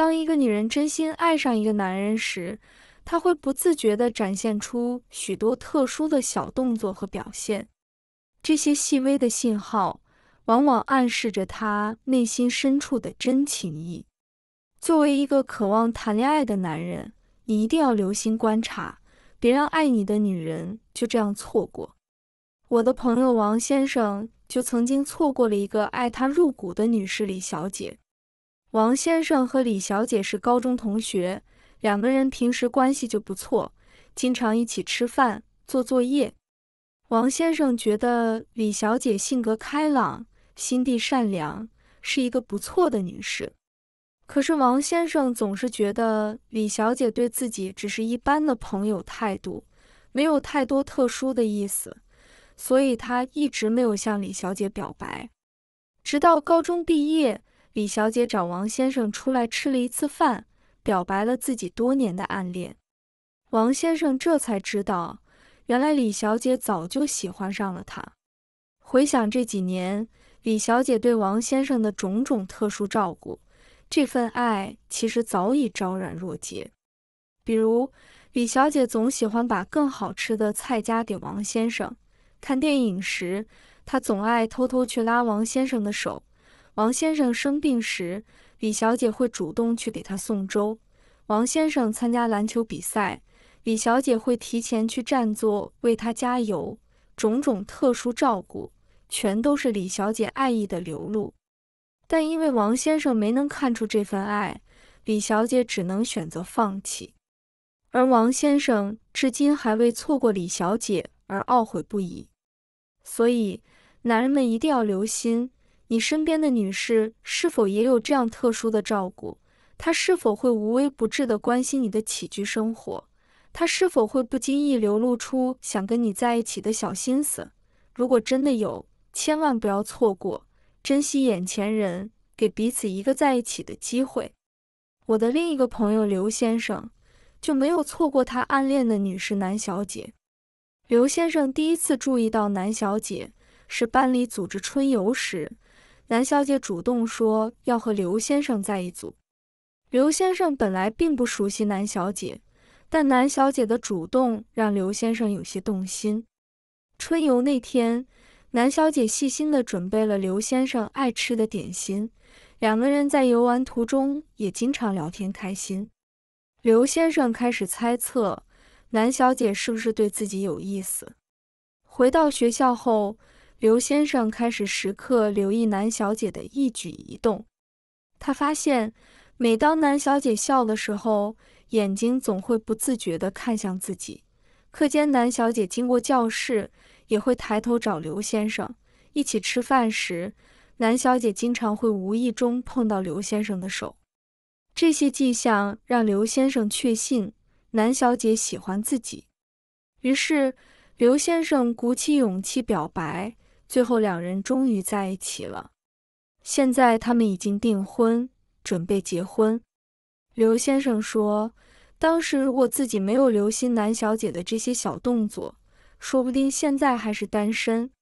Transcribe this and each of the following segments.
当一个女人真心爱上一个男人时，她会不自觉地展现出许多特殊的小动作和表现，这些细微的信号往往暗示着她内心深处的真情意。作为一个渴望谈恋爱的男人，你一定要留心观察，别让爱你的女人就这样错过。我的朋友王先生就曾经错过了一个爱他入骨的女士李小姐。王先生和李小姐是高中同学，两个人平时关系就不错，经常一起吃饭、做作业。王先生觉得李小姐性格开朗、心地善良，是一个不错的女士。可是王先生总是觉得李小姐对自己只是一般的朋友态度，没有太多特殊的意思，所以他一直没有向李小姐表白，直到高中毕业。李小姐找王先生出来吃了一次饭，表白了自己多年的暗恋。王先生这才知道，原来李小姐早就喜欢上了他。回想这几年，李小姐对王先生的种种特殊照顾，这份爱其实早已昭然若揭。比如，李小姐总喜欢把更好吃的菜夹给王先生；看电影时，她总爱偷偷去拉王先生的手。王先生生病时，李小姐会主动去给他送粥；王先生参加篮球比赛，李小姐会提前去占座为他加油。种种特殊照顾，全都是李小姐爱意的流露。但因为王先生没能看出这份爱，李小姐只能选择放弃。而王先生至今还未错过李小姐而懊悔不已。所以，男人们一定要留心。你身边的女士是否也有这样特殊的照顾？她是否会无微不至地关心你的起居生活？她是否会不经意流露出想跟你在一起的小心思？如果真的有，千万不要错过，珍惜眼前人，给彼此一个在一起的机会。我的另一个朋友刘先生就没有错过他暗恋的女士南小姐。刘先生第一次注意到南小姐是班里组织春游时。南小姐主动说要和刘先生在一组。刘先生本来并不熟悉南小姐，但南小姐的主动让刘先生有些动心。春游那天，南小姐细心地准备了刘先生爱吃的点心，两个人在游玩途中也经常聊天，开心。刘先生开始猜测南小姐是不是对自己有意思。回到学校后。刘先生开始时刻留意南小姐的一举一动。他发现，每当南小姐笑的时候，眼睛总会不自觉地看向自己。课间，南小姐经过教室，也会抬头找刘先生。一起吃饭时，南小姐经常会无意中碰到刘先生的手。这些迹象让刘先生确信南小姐喜欢自己。于是，刘先生鼓起勇气表白。最后两人终于在一起了，现在他们已经订婚，准备结婚。刘先生说，当时如果自己没有留心南小姐的这些小动作，说不定现在还是单身。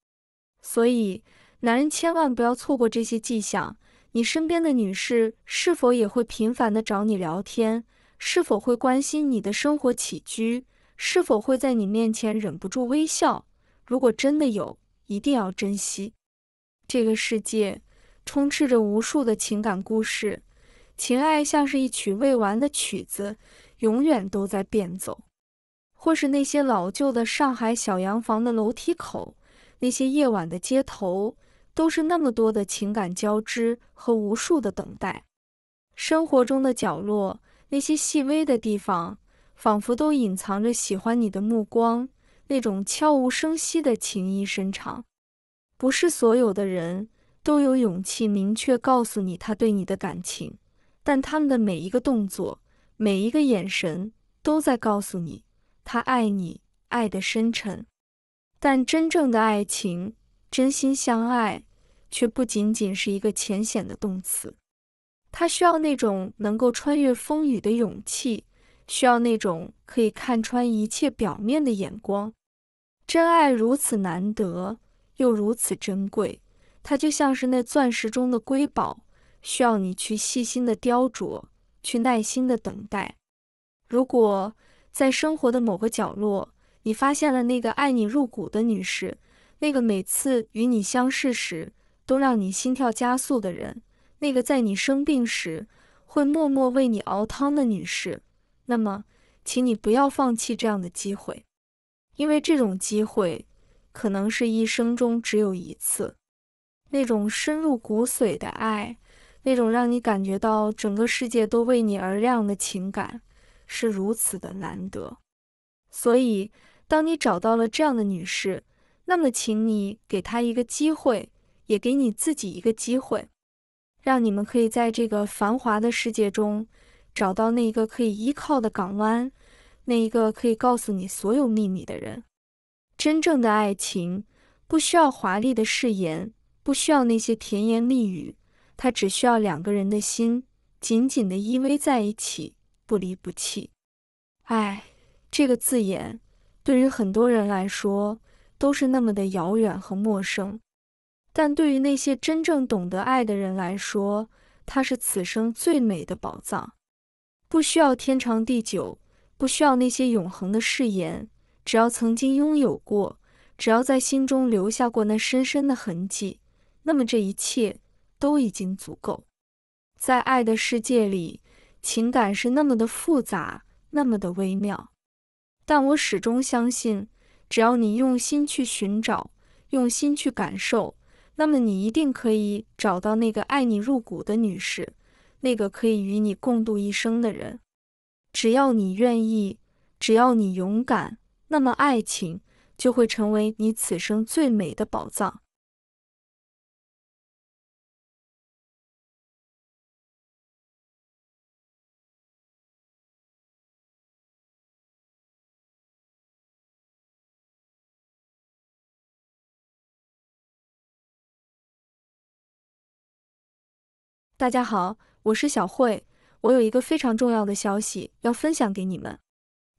所以，男人千万不要错过这些迹象。你身边的女士是否也会频繁的找你聊天？是否会关心你的生活起居？是否会在你面前忍不住微笑？如果真的有，一定要珍惜。这个世界充斥着无数的情感故事，情爱像是一曲未完的曲子，永远都在变奏。或是那些老旧的上海小洋房的楼梯口，那些夜晚的街头，都是那么多的情感交织和无数的等待。生活中的角落，那些细微的地方，仿佛都隐藏着喜欢你的目光。那种悄无声息的情谊深长，不是所有的人都有勇气明确告诉你他对你的感情，但他们的每一个动作、每一个眼神都在告诉你他爱你，爱的深沉。但真正的爱情、真心相爱，却不仅仅是一个浅显的动词，它需要那种能够穿越风雨的勇气，需要那种可以看穿一切表面的眼光。真爱如此难得，又如此珍贵，它就像是那钻石中的瑰宝，需要你去细心的雕琢，去耐心的等待。如果在生活的某个角落，你发现了那个爱你入骨的女士，那个每次与你相视时都让你心跳加速的人，那个在你生病时会默默为你熬汤的女士，那么，请你不要放弃这样的机会。因为这种机会可能是一生中只有一次，那种深入骨髓的爱，那种让你感觉到整个世界都为你而亮的情感是如此的难得。所以，当你找到了这样的女士，那么请你给她一个机会，也给你自己一个机会，让你们可以在这个繁华的世界中找到那个可以依靠的港湾。那一个可以告诉你所有秘密的人，真正的爱情不需要华丽的誓言，不需要那些甜言蜜语，它只需要两个人的心紧紧的依偎在一起，不离不弃。哎，这个字眼对于很多人来说都是那么的遥远和陌生，但对于那些真正懂得爱的人来说，它是此生最美的宝藏。不需要天长地久。不需要那些永恒的誓言，只要曾经拥有过，只要在心中留下过那深深的痕迹，那么这一切都已经足够。在爱的世界里，情感是那么的复杂，那么的微妙。但我始终相信，只要你用心去寻找，用心去感受，那么你一定可以找到那个爱你入骨的女士，那个可以与你共度一生的人。只要你愿意，只要你勇敢，那么爱情就会成为你此生最美的宝藏。大家好，我是小慧。我有一个非常重要的消息要分享给你们。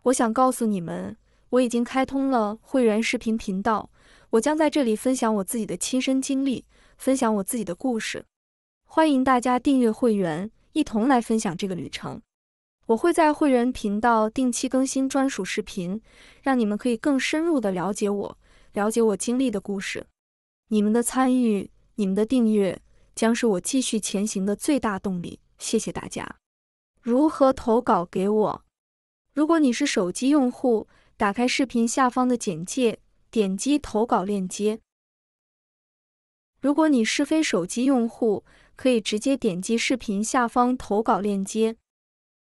我想告诉你们，我已经开通了会员视频频道，我将在这里分享我自己的亲身经历，分享我自己的故事。欢迎大家订阅会员，一同来分享这个旅程。我会在会员频道定期更新专属视频，让你们可以更深入的了解我，了解我经历的故事。你们的参与，你们的订阅，将是我继续前行的最大动力。谢谢大家。如何投稿给我？如果你是手机用户，打开视频下方的简介，点击投稿链接。如果你是非手机用户，可以直接点击视频下方投稿链接。